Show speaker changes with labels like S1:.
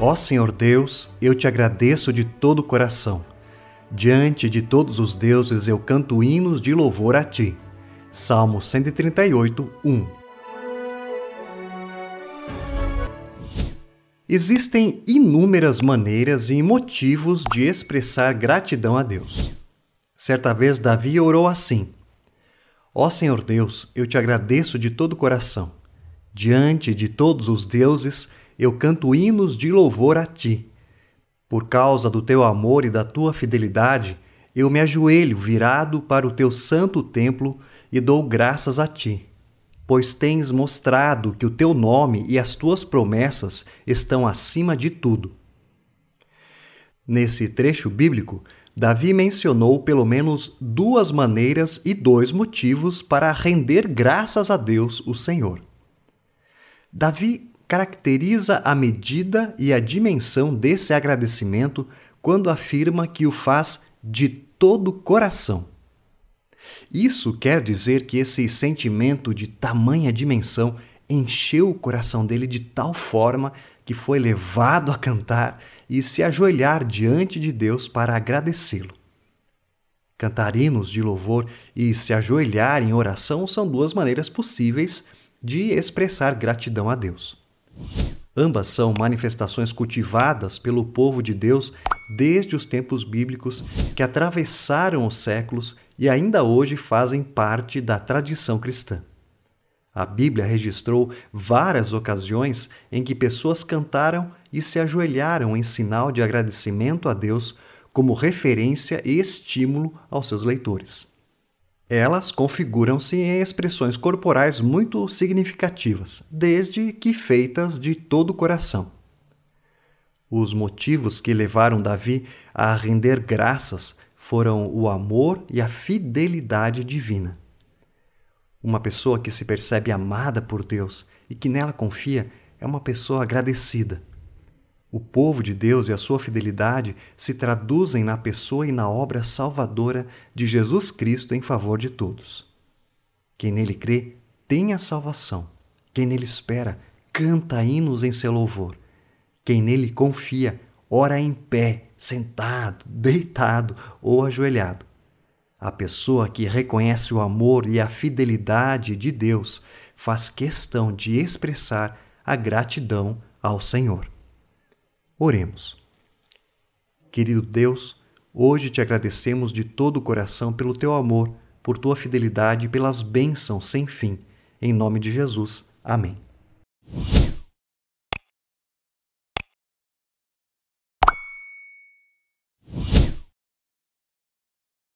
S1: Ó Senhor Deus, eu te agradeço de todo o coração. Diante de todos os deuses eu canto hinos de louvor a ti. Salmo 138, 1. Existem inúmeras maneiras e motivos de expressar gratidão a Deus. Certa vez Davi orou assim: Ó Senhor Deus, eu te agradeço de todo o coração. Diante de todos os deuses, eu canto hinos de louvor a ti. Por causa do teu amor e da tua fidelidade, eu me ajoelho virado para o teu santo templo e dou graças a ti, pois tens mostrado que o teu nome e as tuas promessas estão acima de tudo. Nesse trecho bíblico, Davi mencionou pelo menos duas maneiras e dois motivos para render graças a Deus, o Senhor. Davi caracteriza a medida e a dimensão desse agradecimento quando afirma que o faz de todo o coração. Isso quer dizer que esse sentimento de tamanha dimensão encheu o coração dele de tal forma que foi levado a cantar e se ajoelhar diante de Deus para agradecê-lo. Cantarinos de louvor e se ajoelhar em oração são duas maneiras possíveis de expressar gratidão a Deus. Ambas são manifestações cultivadas pelo povo de Deus desde os tempos bíblicos que atravessaram os séculos e ainda hoje fazem parte da tradição cristã. A Bíblia registrou várias ocasiões em que pessoas cantaram e se ajoelharam em sinal de agradecimento a Deus como referência e estímulo aos seus leitores. Elas configuram-se em expressões corporais muito significativas, desde que feitas de todo o coração. Os motivos que levaram Davi a render graças foram o amor e a fidelidade divina. Uma pessoa que se percebe amada por Deus e que nela confia é uma pessoa agradecida. O povo de Deus e a sua fidelidade se traduzem na pessoa e na obra salvadora de Jesus Cristo em favor de todos. Quem nele crê tem a salvação. Quem nele espera canta hinos em seu louvor. Quem nele confia ora em pé, sentado, deitado ou ajoelhado. A pessoa que reconhece o amor e a fidelidade de Deus faz questão de expressar a gratidão ao Senhor. Oremos. Querido Deus, hoje te agradecemos de todo o coração pelo teu amor, por tua fidelidade e pelas bênçãos sem fim. Em nome de Jesus. Amém.